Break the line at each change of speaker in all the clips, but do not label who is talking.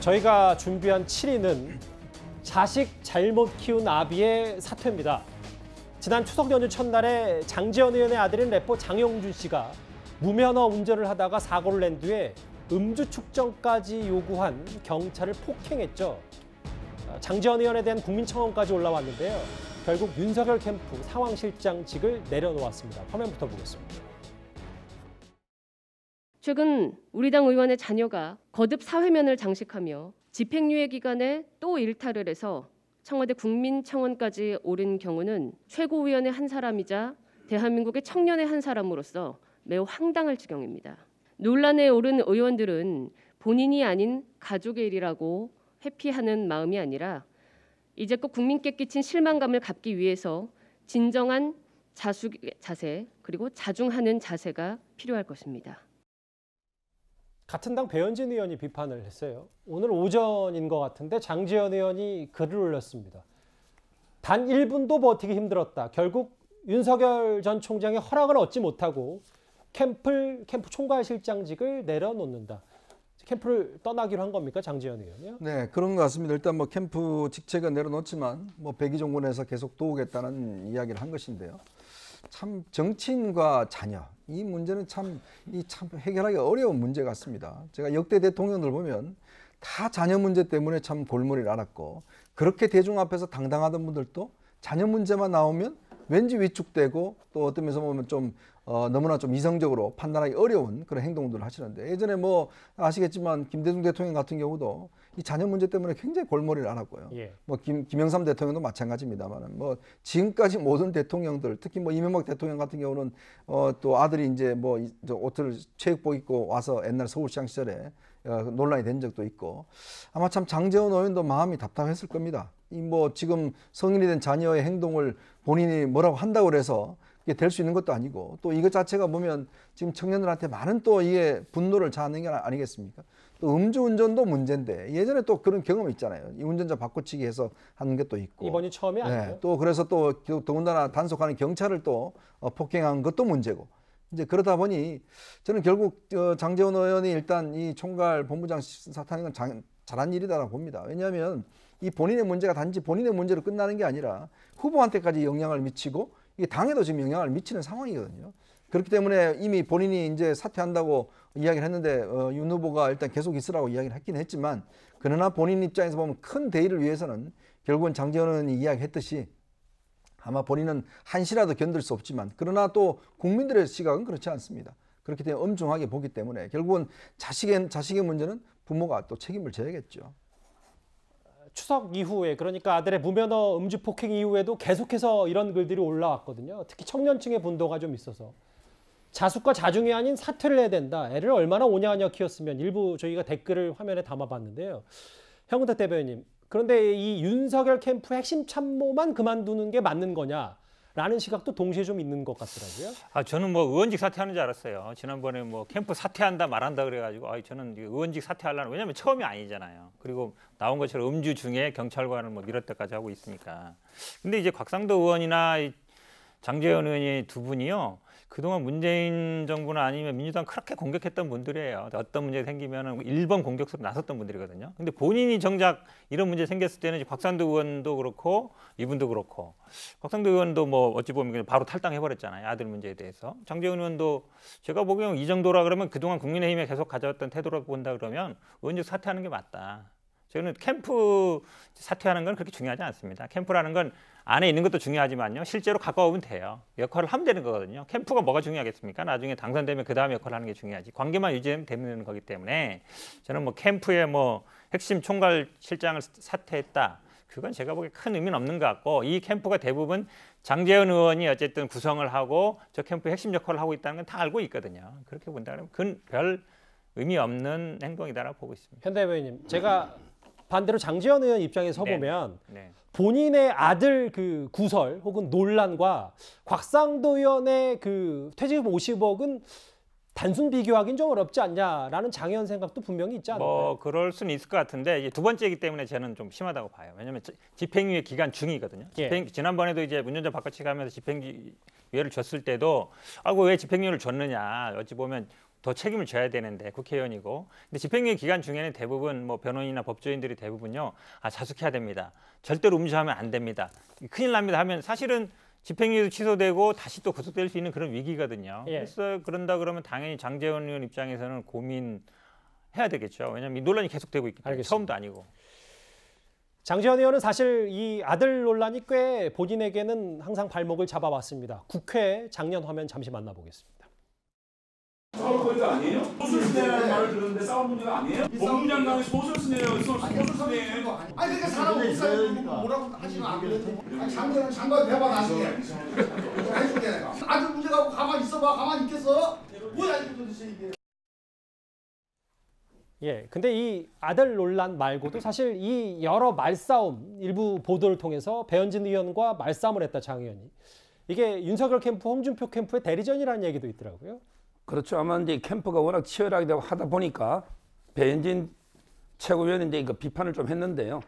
저희가 준비한 7위는 자식 잘못 키운 아비의 사퇴입니다. 지난 추석 연휴 첫날에 장재현 의원의 아들인 래퍼 장영준 씨가 무면허 운전을 하다가 사고를 낸 뒤에 음주 측정까지 요구한 경찰을 폭행했죠. 장재현 의원에 대한 국민청원까지 올라왔는데요. 결국 윤석열 캠프 상황실장직을 내려놓았습니다. 화면부터 보겠습니다.
최근 우리 당 의원의 자녀가 거듭 사회면을 장식하며 집행유예 기간에 또 일탈을 해서 청와대 국민청원까지 오른 경우는 최고위원의 한 사람이자 대한민국의 청년의 한 사람으로서 매우 황당할 지경입니다. 논란에 오른 의원들은 본인이 아닌 가족의 일이라고 회피하는 마음이 아니라 이제껏 국민께 끼친 실망감을 갚기 위해서 진정한 자수, 자세 그리고 자중하는 자세가 필요할 것입니다.
같은 당 배현진 의원이 비판을 했어요. 오늘 오전인 것 같은데 장재현 의원이 글을 올렸습니다. 단 1분도 버티기 힘들었다. 결국 윤석열 전 총장의 허락을 얻지 못하고 캠플 캠프 총괄실장직을 내려놓는다. 캠프를 떠나기로 한 겁니까 장지현 의원이요?
네 그런 것 같습니다. 일단 뭐 캠프 직책은 내려놓지만 뭐 백의종군에서 계속 도우겠다는 이야기를 한 것인데요. 참 정치인과 자녀 이 문제는 참 이 참 해결하기 어려운 문제 같습니다. 제가 역대 대통령들 보면 다 자녀 문제 때문에 참 골머리를 앓았고 그렇게 대중 앞에서 당당하던 분들도 자녀 문제만 나오면 왠지 위축되고 또 어떤 면에서 보면 좀 어, 너무나 좀 이성적으로 판단하기 어려운 그런 행동들을 하시는데 예전에 뭐 아시겠지만 김대중 대통령 같은 경우도 이 자녀 문제 때문에 굉장히 골머리를 앓았고요. 예. 뭐 김, 김영삼 대통령도 마찬가지입니다만은 뭐 지금까지 모든 대통령들 특히 뭐 이명박 대통령 같은 경우는 어, 또 아들이 이제 뭐 이, 저 옷을 체육복 입고 와서 옛날 서울시장 시절에 어, 논란이 된 적도 있고 아마 참 장재원 의원도 마음이 답답했을 겁니다. 이뭐 지금 성인이 된 자녀의 행동을 본인이 뭐라고 한다고 그래서 이게 될 수 있는 것도 아니고 또 이것 자체가 보면 지금 청년들한테 많은 또 이게 분노를 자아낸 게 아니겠습니까? 또 음주운전도 문제인데 예전에 또 그런 경험 있잖아요. 이 운전자 바꿔치기 해서 하는 게 또 있고
이번이 처음이 네, 아니에요.
또 그래서 또 더군다나 단속하는 경찰을 또 어, 폭행한 것도 문제고 이제 그러다 보니 저는 결국 어, 장재원 의원이 일단 이 총괄 본부장 사탄는 잘한 일이다라고 봅니다. 왜냐하면 이 본인의 문제가 단지 본인의 문제로 끝나는 게 아니라 후보한테까지 영향을 미치고 이게 당에도 지금 영향을 미치는 상황이거든요. 그렇기 때문에 이미 본인이 이제 사퇴한다고 이야기를 했는데 어, 윤 후보가 일단 계속 있으라고 이야기를 했긴 했지만 그러나 본인 입장에서 보면 큰 대의를 위해서는 결국은 장재원 의원이 이야기했듯이 아마 본인은 한시라도 견딜 수 없지만 그러나 또 국민들의 시각은 그렇지 않습니다. 그렇기 때문에 엄중하게 보기 때문에 결국은 자식의, 자식의 문제는 부모가 또 책임을 져야겠죠.
추석 이후에 그러니까 아들의 무면허 음주 폭행 이후에도 계속해서 이런 글들이 올라왔거든요. 특히 청년층의 분도가 좀 있어서 자숙과 자중이 아닌 사퇴를 해야 된다. 애를 얼마나 오냐하냐 키웠으면 일부 저희가 댓글을 화면에 담아봤는데요. 형은택 대변인님 그런데 이 윤석열 캠프 핵심 참모만 그만두는 게 맞는 거냐? 라는 시각도 동시에 좀 있는 것 같더라고요.
아 저는 뭐 의원직 사퇴하는 줄 알았어요. 지난번에 뭐 캠프 사퇴한다 말한다 그래가지고 아 저는 의원직 사퇴하려는 왜냐면 처음이 아니잖아요. 그리고 나온 것처럼 음주 중에 경찰관을 뭐 이럴 때까지 하고 있으니까. 근데 이제 곽상도 의원이나 장재현 의원이 두 분이요. 그동안 문재인 정부나 아니면 민주당 그렇게 공격했던 분들이에요. 어떤 문제 생기면 1번 공격수로 나섰던 분들이거든요. 근데 본인이 정작 이런 문제 생겼을 때는 곽상도 의원도 그렇고 이분도 그렇고 곽상도 의원도 뭐 어찌 보면 그냥 바로 탈당해버렸잖아요. 아들 문제에 대해서. 장재훈 의원도 제가 보기에는 이 정도라 그러면 그동안 국민의힘에 계속 가져왔던 태도라고 본다 그러면 의원직 사퇴하는 게 맞다. 저는 캠프 사퇴하는 건 그렇게 중요하지 않습니다. 캠프라는 건 안에 있는 것도 중요하지만요. 실제로 가까우면 돼요. 역할을 하면 되는 거거든요. 캠프가 뭐가 중요하겠습니까? 나중에 당선되면 그 다음 역할을 하는 게 중요하지. 관계만 유지되면 되는 거기 때문에 저는 뭐캠프에뭐 핵심 총괄 실장을 사퇴했다. 그건 제가 보기에 큰 의미는 없는 것 같고 이 캠프가 대부분 장재현 의원이 어쨌든 구성을 하고 저 캠프의 핵심 역할을 하고 있다는 건 다 알고 있거든요. 그렇게 본다면 그건 별 의미 없는
행동이다라고 보고 있습니다. 현대 의원님, 제가 반대로 장재현 의원 입장에서 네. 보면 네. 본인의 아들 그 구설 혹은 논란과 곽상도 의원의 그 퇴직 50억은 단순 비교하기는 좀 어렵지 않냐라는 장원 생각도 분명히 있지 않나요? 뭐
그럴 수는 있을 것 같은데 이제 두 번째이기 때문에 저는 좀 심하다고 봐요. 왜냐하면 집행유예 기간 중이거든요. 예. 집행, 지난번에도 이제 문전자 바깥치 가면서 집행유예를 줬을 때도 아왜 집행유예를 줬느냐 어찌 보면 더 책임을 져야 되는데 국회의원이고 근데 집행유예 기간 중에는 대부분 뭐 변호인이나 법조인들이 대부분요 아 자숙해야 됩니다 절대로 음주하면 안 됩니다 큰일 납니다 하면 사실은 집행유예도 취소되고 다시 또 구속될 수 있는 그런 위기거든요 예. 그래서 그런다 그러면 당연히 장재원 의원 입장에서는 고민해야
되겠죠 왜냐하면 이 논란이 계속되고 있기 때문에 처음도 아니고 장재원 의원은 사실 이 아들 논란이 꽤 본인에게는 항상 발목을 잡아왔습니다 국회 작년 화면 잠시 만나보겠습니다.
문 아니에요? 소설스네라 네. 말을 들었는데
싸움 문제가 아니에요? 법무장관이 소설스네요. 소설스네. 아니 그러니까 사람 없어요.
뭐라고 하시면 안 돼요. 장관 장관 대박 나시게.
해줄게 내가. 아들 문제가 고 가만 있어봐. 가만 있겠어? 뭐야 이게 도대체 이게. 예, 근데 이 아들 논란 말고도 사실 이 여러 말싸움 일부 보도를 통해서 배현진 의원과 말싸움을 했다 장 의원이 이게 윤석열 캠프, 홍준표 캠프의 대리전이라는 얘기도 있더라고요. 그렇죠. 아마 이제 캠프가 워낙 치열하게 하다 보니까 배현진 최고위원이인 이거 그 비판을 좀 했는데요.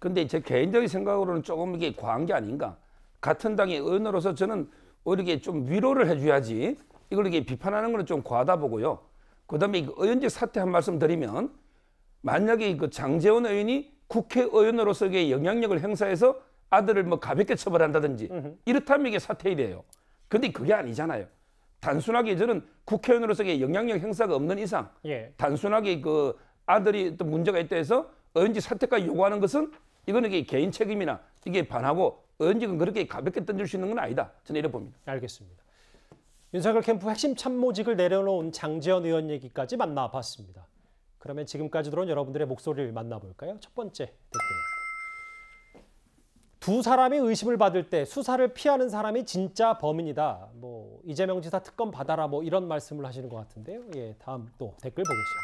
근데 제 개인적인 생각으로는 조금 이게 과한 게 아닌가. 같은 당의 의원으로서 저는 오히려 좀 위로를 해줘야지 이걸 이게 렇 비판하는 거는 좀 과하다 보고요. 그다음에 의원직 사퇴 한 말씀 드리면 만약에 그 장재원 의원이 국회의원으로서의 영향력을 행사해서 아들을 뭐 가볍게 처벌한다든지 이렇다면 이게 사퇴이 돼요. 근데 그게 아니잖아요. 단순하게 저는 국회의원으로서의 영향력 행사가 없는 이상 예. 단순하게 그 아들이 또 문제가 있다 해서 언지 사퇴까지 요구하는 것은 이거는 이게 개인 책임이나 이게 반하고 언지는 그렇게 가볍게 던질 수 있는 건 아니다. 저는 이렇게 봅니다. 알겠습니다. 윤석열 캠프 핵심 참모직을 내려놓은 장재현 의원 얘기까지 만나봤습니다. 그러면 지금까지 들어온 여러분들의 목소리를 만나볼까요? 첫 번째 댓글입니다. 두 사람이 의심을 받을 때 수사를 피하는 사람이 진짜 범인이다. 뭐 이재명 지사 특검 받아라 뭐 이런 말씀을 하시는 것 같은데요. 예, 다음 또 댓글 보겠습니다.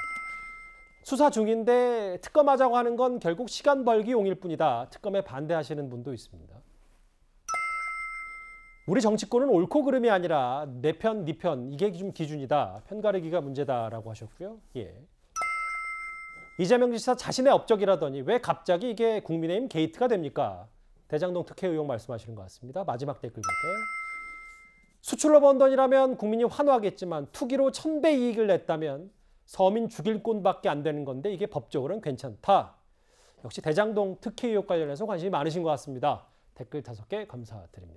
수사 중인데 특검하자고 하는 건 결국 시간 벌기 용일 뿐이다. 특검에 반대하시는 분도 있습니다. 우리 정치권은 옳고 그름이 아니라 내 편, 니편 네 이게 좀 기준이다. 편 가르기가 문제다라고 하셨고요. 예. 이재명 지사 자신의 업적이라더니 왜 갑자기 이게 국민의힘 게이트가 됩니까? 대장동 특혜 의혹 말씀하시는 것 같습니다. 마지막 댓글 볼까요? 수출로 번 돈이라면 국민이 환호하겠지만 투기로 천배 이익을 냈다면 서민 죽일 꼴밖에 안 되는 건데 이게 법적으로는 괜찮다. 역시 대장동 특혜 의혹 관련해서 관심이 많으신 것 같습니다. 댓글 다섯 개 감사드립니다.